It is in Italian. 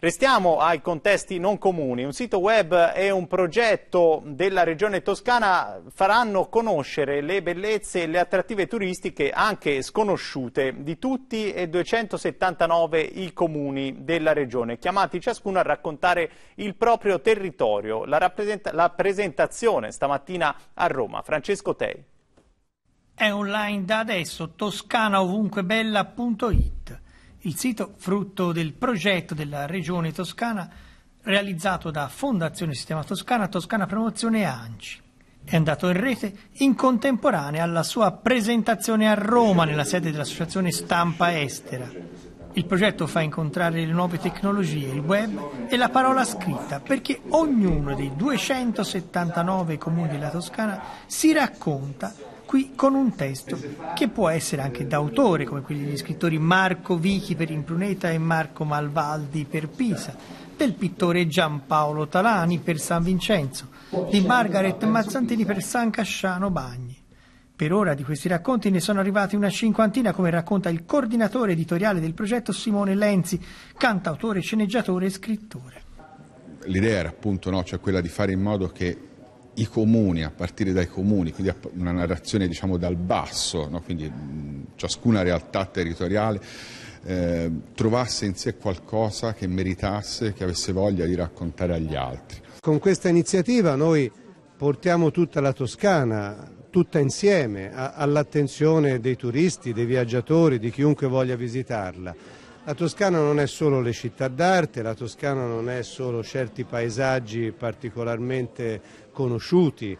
Restiamo ai contesti non comuni. Un sito web e un progetto della regione toscana faranno conoscere le bellezze e le attrattive turistiche anche sconosciute di tutti e 279 i comuni della regione, chiamati ciascuno a raccontare il proprio territorio. La, rappresenta- la presentazione stamattina a Roma. Francesco Tei. È online da adesso toscanaovunquebella.it il sito, frutto del progetto della Regione Toscana, realizzato da Fondazione Sistema Toscana, Toscana Promozione e ANCI. È andato in rete in contemporanea alla sua presentazione a Roma nella sede dell'Associazione Stampa Estera. Il progetto fa incontrare le nuove tecnologie, il web e la parola scritta perché ognuno dei 279 comuni della Toscana si racconta qui con un testo che può essere anche d'autore, come quelli degli scrittori Marco Vichi per Impruneta e Marco Malvaldi per Pisa, del pittore Giampaolo Talani per San Vincenzo, di Margaret Mazzantini per San Casciano Bagni. Per ora di questi racconti ne sono arrivati una cinquantina, come racconta il coordinatore editoriale del progetto Simone Lenzi, cantautore, sceneggiatore e scrittore. L'idea era appunto no, cioè quella di fare in modo che i comuni, a partire dai comuni, quindi una narrazione diciamo dal basso, no? quindi ciascuna realtà territoriale eh, trovasse in sé qualcosa che meritasse, che avesse voglia di raccontare agli altri. Con questa iniziativa noi portiamo tutta la Toscana, tutta insieme, all'attenzione dei turisti, dei viaggiatori, di chiunque voglia visitarla. La Toscana non è solo le città d'arte, la Toscana non è solo certi paesaggi particolarmente conosciuti,